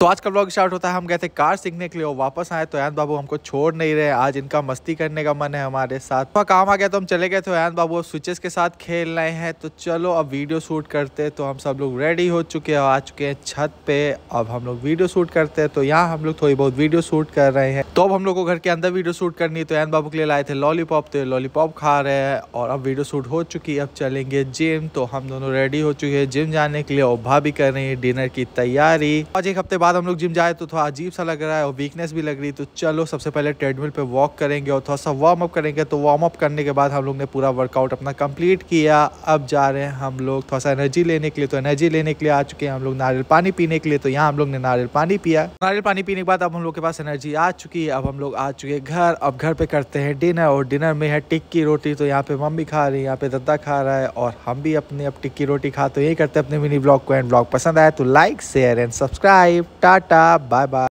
तो आज का ब्लॉग स्टार्ट होता है हम गए थे कार सीखने के लिए और वापस आए तो अयन बाबू हमको छोड़ नहीं रहे आज इनका मस्ती करने का मन है हमारे साथ थोड़ा काम आ गया तो हम चले गए थे अयन बाबू स्विचेस के साथ खेल रहे हैं तो चलो अब वीडियो शूट करते तो हम सब लोग रेडी हो चुके हैं आ चुके हैं छत पे अब हम लोग वीडियो शूट करते हैं तो यहाँ हम लोग थोड़ी बहुत वीडियो शूट कर रहे हैं तो अब हम लोग को घर के अंदर वीडियो शूट करनी तो अयन बाबू के लिए लाए थे लॉलीपॉप तो लॉलीपॉप खा रहे हैं और अब वीडियो शूट हो चुकी है अब चलेंगे जिम तो हम दोनों रेडी हो चुके हैं जिम जाने के लिए और भाभी कर रही है डिनर की तैयारी आज एक हफ्ते बाद बाद हम लोग जिम जाए तो थोड़ा अजीब सा लग रहा है और वीकनेस भी लग रही तो चलो सबसे पहले ट्रेडमिल पे वॉक करेंगे और थोड़ा सा वार्म अप करेंगे तो वार्म अप करने के बाद हम लोग ने पूरा वर्कआउट अपना कंप्लीट किया अब जा रहे हैं हम लोग थोड़ा सा एनर्जी लेने के लिए तो एनर्जी लेने के लिए आ चुके हैं हम लोग नारियल पानी पीने के लिए तो यहाँ हम लोग ने नारियल पानी पिया नारियल पानी पीने के बाद अब हम लोग के पास एनर्जी आ चुकी है अब हम लोग आ चुके हैं घर अब घर पे करते हैं डिनर और डिनर में है टिक्की रोटी तो यहाँ पे मम्मी खा रही है यहाँ पे दद्दा खा रहा है और हम भी अपने अब टिक्की रोटी खा तो यही करते हैं अपने मिनी ब्लॉग को एंड ब्लॉग पसंद आया तो like share and subscribe Tata. Bye bye.